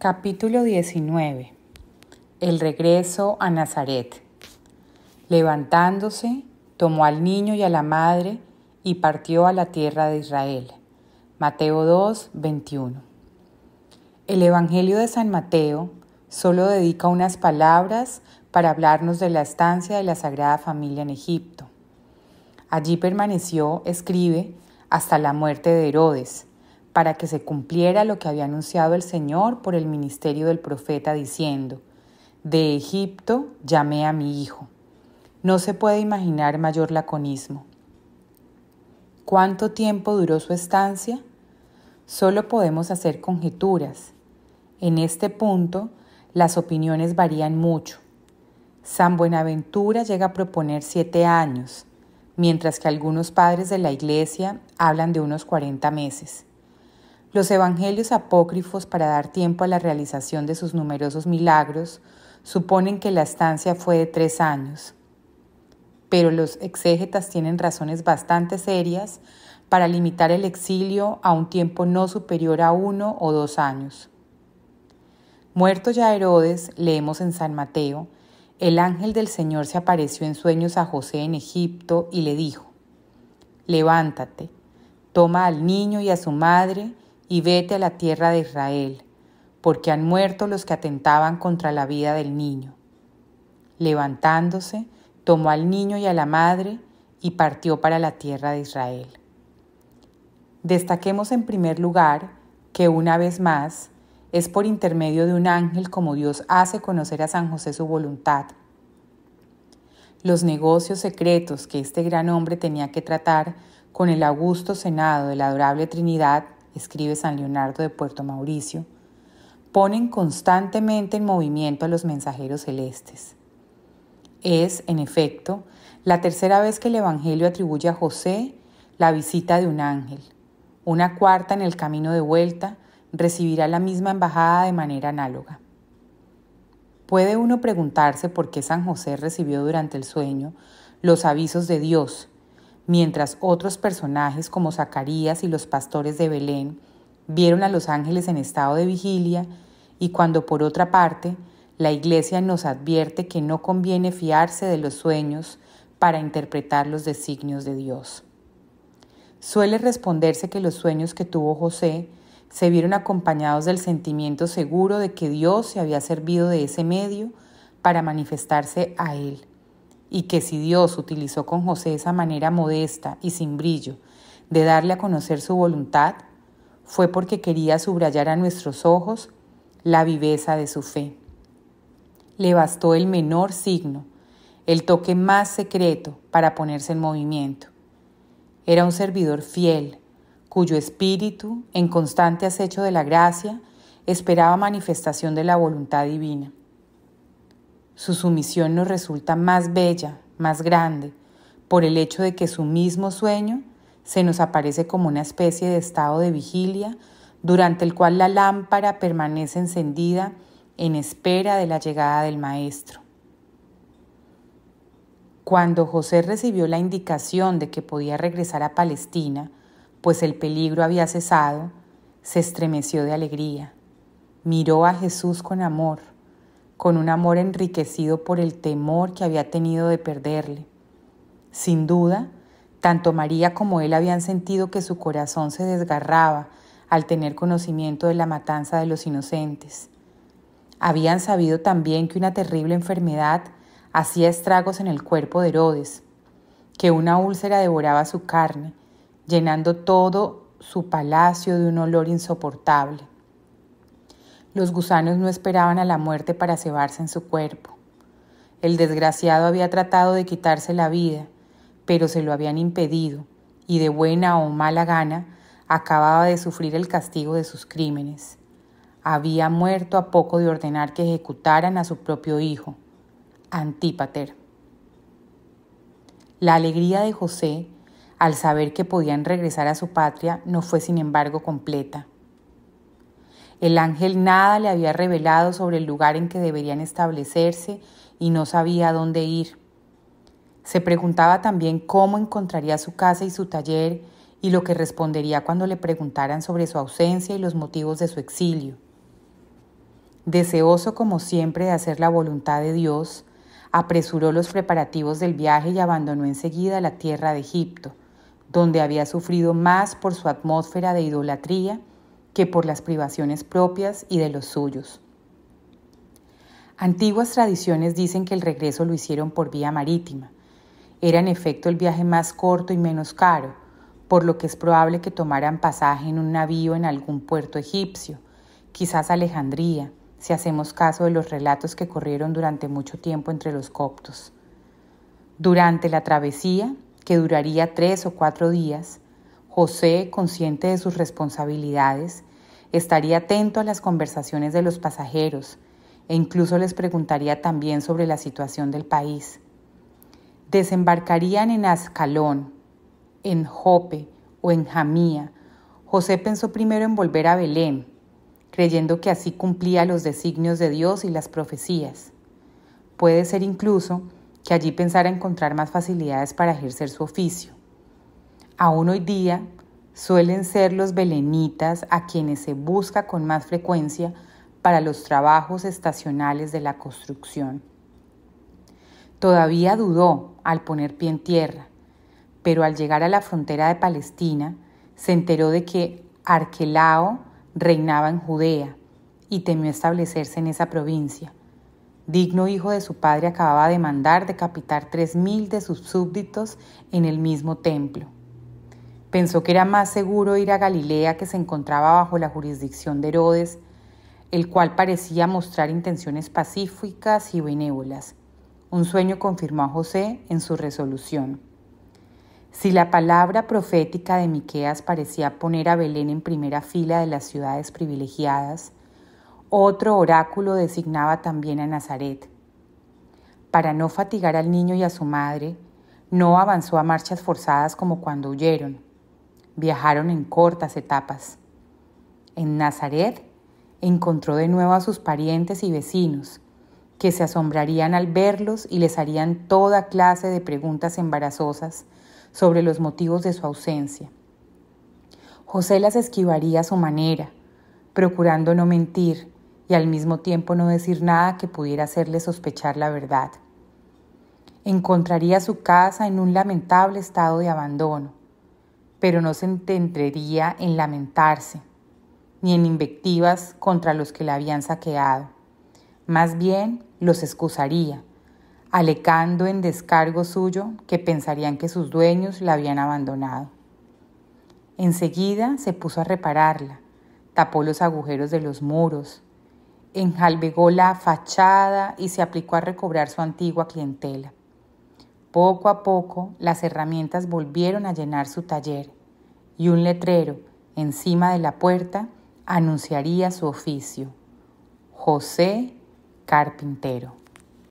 Capítulo 19. El regreso a Nazaret. Levantándose, tomó al niño y a la madre y partió a la tierra de Israel. Mateo 2, 21. El Evangelio de San Mateo solo dedica unas palabras para hablarnos de la estancia de la Sagrada Familia en Egipto. Allí permaneció, escribe, hasta la muerte de Herodes, para que se cumpliera lo que había anunciado el Señor por el ministerio del profeta diciendo, de Egipto llamé a mi hijo. No se puede imaginar mayor laconismo. ¿Cuánto tiempo duró su estancia? Solo podemos hacer conjeturas. En este punto, las opiniones varían mucho. San Buenaventura llega a proponer siete años, mientras que algunos padres de la Iglesia hablan de unos cuarenta meses los evangelios apócrifos para dar tiempo a la realización de sus numerosos milagros suponen que la estancia fue de tres años, pero los exégetas tienen razones bastante serias para limitar el exilio a un tiempo no superior a uno o dos años. Muerto ya Herodes, leemos en San Mateo, el ángel del Señor se apareció en sueños a José en Egipto y le dijo, levántate, toma al niño y a su madre, y vete a la tierra de Israel, porque han muerto los que atentaban contra la vida del niño. Levantándose, tomó al niño y a la madre y partió para la tierra de Israel. Destaquemos en primer lugar que una vez más es por intermedio de un ángel como Dios hace conocer a San José su voluntad. Los negocios secretos que este gran hombre tenía que tratar con el augusto Senado de la Adorable Trinidad escribe San Leonardo de Puerto Mauricio, ponen constantemente en movimiento a los mensajeros celestes. Es, en efecto, la tercera vez que el Evangelio atribuye a José la visita de un ángel. Una cuarta en el camino de vuelta recibirá la misma embajada de manera análoga. Puede uno preguntarse por qué San José recibió durante el sueño los avisos de Dios mientras otros personajes como Zacarías y los pastores de Belén vieron a los ángeles en estado de vigilia, y cuando por otra parte la Iglesia nos advierte que no conviene fiarse de los sueños para interpretar los designios de Dios. Suele responderse que los sueños que tuvo José se vieron acompañados del sentimiento seguro de que Dios se había servido de ese medio para manifestarse a él y que si Dios utilizó con José esa manera modesta y sin brillo de darle a conocer su voluntad, fue porque quería subrayar a nuestros ojos la viveza de su fe. Le bastó el menor signo, el toque más secreto para ponerse en movimiento. Era un servidor fiel, cuyo espíritu, en constante acecho de la gracia, esperaba manifestación de la voluntad divina. Su sumisión nos resulta más bella, más grande, por el hecho de que su mismo sueño se nos aparece como una especie de estado de vigilia durante el cual la lámpara permanece encendida en espera de la llegada del Maestro. Cuando José recibió la indicación de que podía regresar a Palestina, pues el peligro había cesado, se estremeció de alegría. Miró a Jesús con amor con un amor enriquecido por el temor que había tenido de perderle. Sin duda, tanto María como él habían sentido que su corazón se desgarraba al tener conocimiento de la matanza de los inocentes. Habían sabido también que una terrible enfermedad hacía estragos en el cuerpo de Herodes, que una úlcera devoraba su carne, llenando todo su palacio de un olor insoportable. Los gusanos no esperaban a la muerte para cebarse en su cuerpo. El desgraciado había tratado de quitarse la vida, pero se lo habían impedido, y de buena o mala gana acababa de sufrir el castigo de sus crímenes. Había muerto a poco de ordenar que ejecutaran a su propio hijo, Antípater. La alegría de José al saber que podían regresar a su patria no fue sin embargo completa. El ángel nada le había revelado sobre el lugar en que deberían establecerse y no sabía dónde ir. Se preguntaba también cómo encontraría su casa y su taller y lo que respondería cuando le preguntaran sobre su ausencia y los motivos de su exilio. Deseoso como siempre de hacer la voluntad de Dios, apresuró los preparativos del viaje y abandonó enseguida la tierra de Egipto, donde había sufrido más por su atmósfera de idolatría que por las privaciones propias y de los suyos. Antiguas tradiciones dicen que el regreso lo hicieron por vía marítima. Era en efecto el viaje más corto y menos caro, por lo que es probable que tomaran pasaje en un navío en algún puerto egipcio, quizás Alejandría, si hacemos caso de los relatos que corrieron durante mucho tiempo entre los coptos. Durante la travesía, que duraría tres o cuatro días, José, consciente de sus responsabilidades, estaría atento a las conversaciones de los pasajeros e incluso les preguntaría también sobre la situación del país. Desembarcarían en Ascalón, en Jope o en Jamía. José pensó primero en volver a Belén, creyendo que así cumplía los designios de Dios y las profecías. Puede ser incluso que allí pensara encontrar más facilidades para ejercer su oficio. Aún hoy día suelen ser los belenitas a quienes se busca con más frecuencia para los trabajos estacionales de la construcción. Todavía dudó al poner pie en tierra, pero al llegar a la frontera de Palestina se enteró de que Arquelao reinaba en Judea y temió establecerse en esa provincia. Digno hijo de su padre acababa de mandar decapitar tres mil de sus súbditos en el mismo templo. Pensó que era más seguro ir a Galilea que se encontraba bajo la jurisdicción de Herodes, el cual parecía mostrar intenciones pacíficas y benévolas. Un sueño confirmó a José en su resolución. Si la palabra profética de Miqueas parecía poner a Belén en primera fila de las ciudades privilegiadas, otro oráculo designaba también a Nazaret. Para no fatigar al niño y a su madre, no avanzó a marchas forzadas como cuando huyeron viajaron en cortas etapas. En Nazaret encontró de nuevo a sus parientes y vecinos, que se asombrarían al verlos y les harían toda clase de preguntas embarazosas sobre los motivos de su ausencia. José las esquivaría a su manera, procurando no mentir y al mismo tiempo no decir nada que pudiera hacerle sospechar la verdad. Encontraría su casa en un lamentable estado de abandono, pero no se entendería en lamentarse, ni en invectivas contra los que la habían saqueado. Más bien los excusaría, alecando en descargo suyo que pensarían que sus dueños la habían abandonado. Enseguida se puso a repararla, tapó los agujeros de los muros, enjalbegó la fachada y se aplicó a recobrar su antigua clientela. Poco a poco las herramientas volvieron a llenar su taller y un letrero encima de la puerta anunciaría su oficio, José Carpintero.